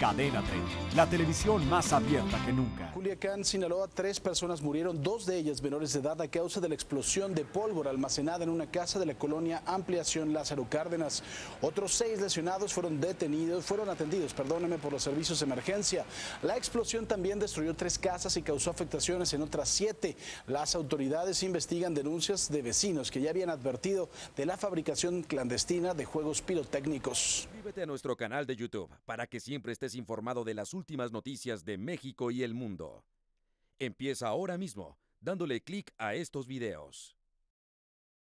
Cadena 30, la televisión más abierta que nunca. Culiacán, Sinaloa, tres personas murieron, dos de ellas menores de edad a causa de la explosión de pólvora almacenada en una casa de la colonia Ampliación Lázaro Cárdenas. Otros seis lesionados fueron detenidos, fueron atendidos, perdóname, por los servicios de emergencia. La explosión también destruyó tres casas y causó afectaciones en otras siete. Las autoridades investigan denuncias de vecinos que ya habían advertido de la fabricación clandestina de juegos pirotécnicos. Suscríbete a nuestro canal de YouTube para que siempre estés informado de las últimas noticias de México y el mundo. Empieza ahora mismo dándole clic a estos videos.